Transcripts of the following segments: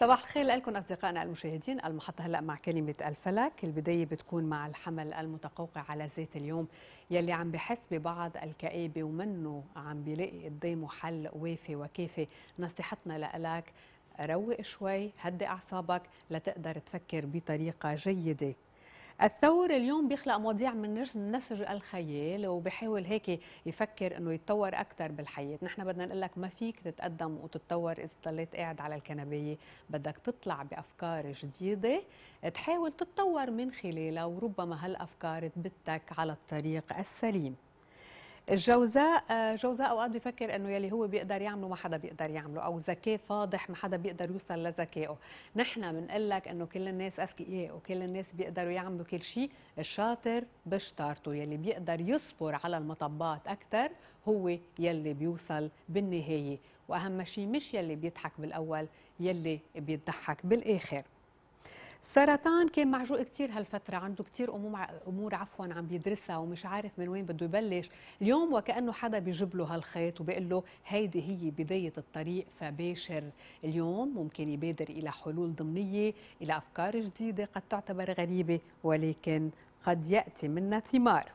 صباح الخير لكم أصدقائنا المشاهدين المحطة هلأ مع كلمة الفلك البداية بتكون مع الحمل المتقوقع على زيت اليوم يلي عم بحس ببعض الكئيبه ومنه عم بيلاقي قدامه حل وافي وكافي نصيحتنا لألك روق شوي هدي أعصابك لتقدر تفكر بطريقة جيدة الثور اليوم بيخلق مواضيع من نسج الخيال وبيحاول هيك يفكر انه يتطور اكثر بالحياه، نحن بدنا نقول لك ما فيك تتقدم وتتطور اذا ضليت قاعد على الكنبايه، بدك تطلع بافكار جديده تحاول تتطور من خلالها وربما هالافكار تبتك على الطريق السليم. الجوزاء آه، جوزاء اوقات بفكر انه يلي هو بيقدر يعمله ما حدا بيقدر يعمله او ذكاء فاضح ما حدا بيقدر يوصل لذكائه نحن بنقول لك انه كل الناس اذكياء إيه، وكل الناس بيقدروا يعملوا كل شيء الشاطر بشطارته يلي بيقدر يصبر على المطبات اكثر هو يلي بيوصل بالنهايه واهم شيء مش يلي بيضحك بالاول يلي بيضحك بالاخر سرطان كان معجوق كثير هالفتره عنده كثير امور عفوا عم بيدرسها ومش عارف من وين بده يبلش اليوم وكانه حدا بيجيب له هالخيط وبيقول له هيدي هي بدايه الطريق فباشر اليوم ممكن يبادر الى حلول ضمنيه الى افكار جديده قد تعتبر غريبه ولكن قد ياتي منها ثمار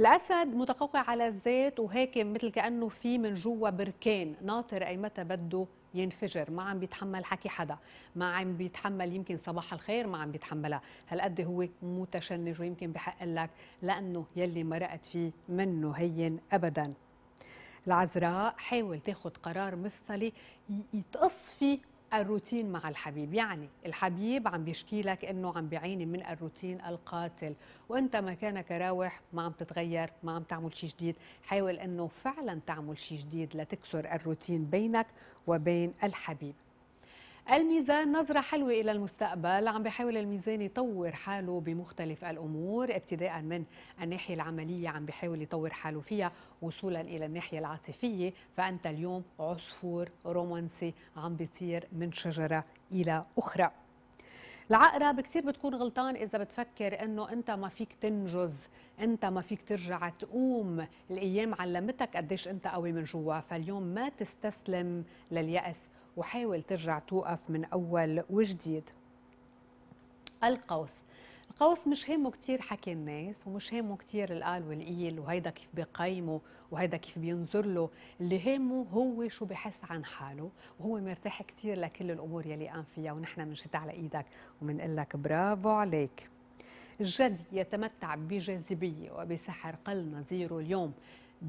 الاسد متقوقع على الذات وهيك مثل كانه في من جوا بركان ناطر اي متى بده ينفجر ما عم بيتحمل حكي حدا ما عم بيتحمل يمكن صباح الخير ما عم بيتحملها هالقد هو متشنج ويمكن بحق لك لأنه يلي مرقت فيه منه هين أبداً العذراء حاول تاخد قرار مفصلي يتقص فيه الروتين مع الحبيب يعني الحبيب عم بيشكي لك انه عم بيعاني من الروتين القاتل وانت مكانك راوح ما عم تتغير ما عم تعمل شيء جديد حاول انه فعلا تعمل شيء جديد لتكسر الروتين بينك وبين الحبيب الميزان نظرة حلوة إلى المستقبل عم بحاول الميزان يطور حاله بمختلف الأمور ابتداء من الناحية العملية عم بحاول يطور حاله فيها وصولا إلى الناحية العاطفية فأنت اليوم عصفور رومانسي عم بيطير من شجرة إلى أخرى العقرب كثير بتكون غلطان اذا بتفكر انه انت ما فيك تنجز انت ما فيك ترجع تقوم الايام علمتك قديش انت قوي من جوا فاليوم ما تستسلم للياس وحاول ترجع توقف من أول وجديد القوس القوس مش هامه كتير حكي الناس ومش هامه كتير القال والقيل وهيدا كيف بيقيمه وهيدا كيف بينظر له اللي هامه هو شو بحس عن حاله وهو مرتاح كتير لكل الامور يلي قام فيها ونحن بنشد على ايدك وبنقول لك برافو عليك الجدي يتمتع بجاذبية وبسحر قل نظيره اليوم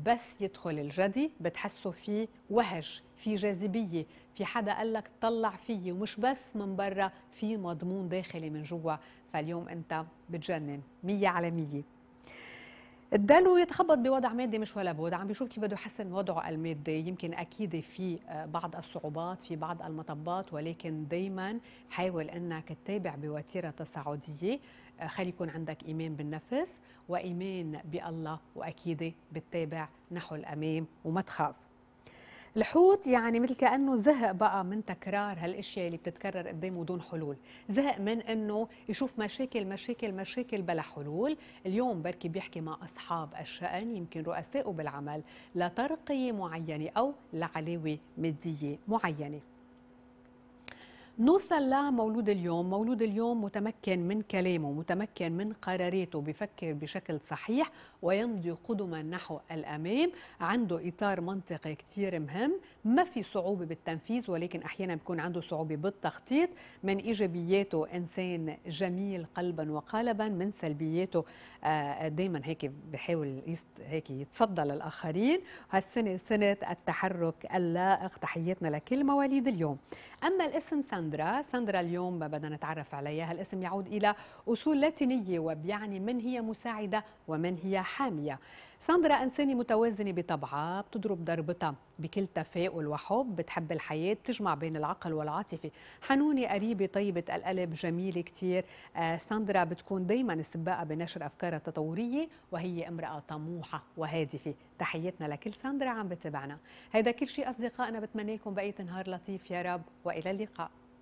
بس يدخل الجدي بتحسوا في وهج في جاذبيه في حدا قال لك طلع فيي ومش بس من برا في مضمون داخلي من جوا فاليوم انت بتجنن مية على مية اداله يتخبط بوضع مادي مش ولا بد عم بيشوف كيف بده يحسن وضعه المادي يمكن اكيد في آه، بعض الصعوبات في بعض المطبات ولكن دائما حاول انك تتابع بوتيره تصاعديه آه، خلي يكون عندك ايمان بالنفس وايمان بالله واكيد بتتابع نحو الامام وما تخاف الحوت يعني مثل كانه زهق بقى من تكرار هالاشياء اللي بتتكرر قدامه دون حلول، زهق من انه يشوف مشاكل مشاكل مشاكل بلا حلول، اليوم بركي بيحكي مع اصحاب الشأن يمكن رؤسائه بالعمل لترقيه معينه او لعلاوه ماديه معينه. نوصل لمولود اليوم مولود اليوم متمكن من كلامه متمكن من قراراته بفكر بشكل صحيح ويمضي قدما نحو الأمام عنده إطار منطقي كتير مهم ما في صعوبة بالتنفيذ ولكن أحيانا بيكون عنده صعوبة بالتخطيط من إيجابياته إنسان جميل قلبا وقالبا من سلبياته آه، دايما هيك بحاول هيك يتصدى للآخرين هالسنة سنة التحرك اللائق تحياتنا لكل مواليد اليوم أما الاسم سنة ساندرا ساندرا اليوم بدنا نتعرف عليها الاسم يعود إلى أصول لاتينية وبيعني من هي مساعدة ومن هي حامية ساندرا إنسانة متوازنة بطبعها بتضرب ضربتها بكل تفاؤل وحب بتحب الحياة بتجمع بين العقل والعاطفة حنونة قريبة طيبة القلب جميلة كتير آه، ساندرا بتكون دايما السباقة بنشر أفكارها التطورية وهي امرأة طموحة وهادفة تحيتنا لكل ساندرا عم بتابعنا هذا كل شيء أصدقائنا بتمنى لكم بقية نهار لطيف يا رب وإلى اللقاء